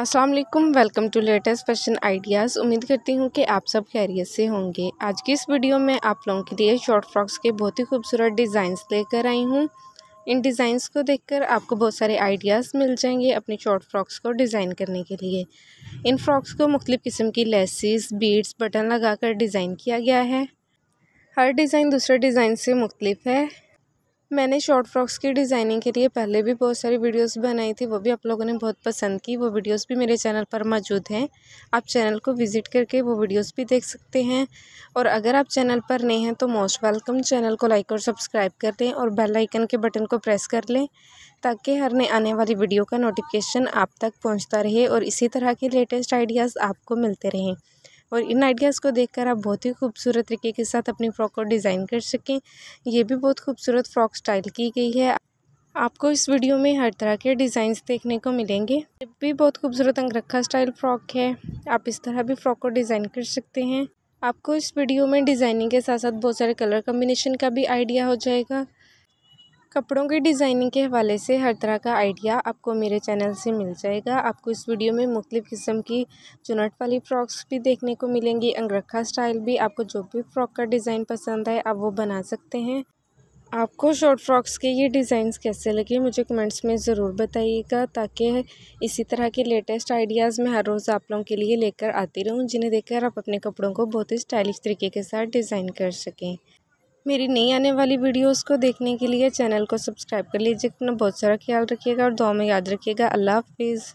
अस्सलाम वालेकुम welcome to latest fashion ideas उम्मीद करती हूँ कि आप सब खैरियत से होंगे आज की इस वीडियो में आप लोगों के लिए शॉर्ट फ्रॉक्स के बहुत ही खूबसूरत डिज़ाइंस लेकर आई हूँ इन डिज़ाइंस को देखकर आपको बहुत सारे आइडियाज़ मिल जाएंगे अपने शॉर्ट फ्रॉक्स को डिज़ाइन करने के लिए इन फ्रॉक्स को मुख्तु किस्म की लेसिस बीड्स बटन कर डिज़ाइन किया गया है हर डिज़ाइन दूसरे डिज़ाइन से मुख्तलिफ है मैंने शॉर्ट फ्रॉक्स की डिज़ाइनिंग के लिए पहले भी बहुत सारी वीडियोस बनाई थी वो भी आप लोगों ने बहुत पसंद की वो वीडियोस भी मेरे चैनल पर मौजूद हैं आप चैनल को विज़िट करके वो वीडियोस भी देख सकते हैं और अगर आप चैनल पर नए हैं तो मोस्ट वेलकम चैनल को लाइक और सब्सक्राइब कर लें और बेल आइकन के बटन को प्रेस कर लें ताकि हर नए आने वाली वीडियो का नोटिफिकेशन आप तक पहुँचता रहे और इसी तरह के लेटेस्ट आइडियाज़ आपको मिलते रहें और इन आइडियाज़ को देखकर आप बहुत ही खूबसूरत तरीके के साथ अपनी फ़्रॉक को डिज़ाइन कर सकें ये भी बहुत खूबसूरत फ़्रॉक स्टाइल की गई है आपको इस वीडियो में हर तरह के डिज़ाइंस देखने को मिलेंगे ये भी बहुत खूबसूरत अंगरखा स्टाइल फ़्रॉक है आप इस तरह भी फ़्रॉक को डिज़ाइन कर सकते हैं आपको इस वीडियो में डिज़ाइनिंग के साथ साथ बहुत सारे कलर कम्बिनेशन का भी आइडिया हो जाएगा कपड़ों की डिज़ाइनिंग के हवाले से हर तरह का आइडिया आपको मेरे चैनल से मिल जाएगा आपको इस वीडियो में मुख्तफ़ किस्म की चुनट वाली फ़्रॉक्स भी देखने को मिलेंगी अंगरखा स्टाइल भी आपको जो भी फ़्रॉक का डिज़ाइन पसंद आए आप वो बना सकते हैं आपको शॉर्ट फ्रॉक्स के ये डिज़ाइंस कैसे लगे मुझे कमेंट्स में ज़रूर बताइएगा ताकि इसी तरह के लेटेस्ट आइडियाज़ मैं हर रोज़ आप लोगों के लिए लेकर आती रहूँ जिन्हें देखकर आप अपने कपड़ों को बहुत ही स्टाइलिश तरीके के साथ डिज़ाइन कर सकें मेरी नई आने वाली वीडियोस को देखने के लिए चैनल को सब्सक्राइब कर लीजिए अपना बहुत सारा ख्याल रखिएगा और दुआ में याद रखिएगा अल्लाह हाफिज़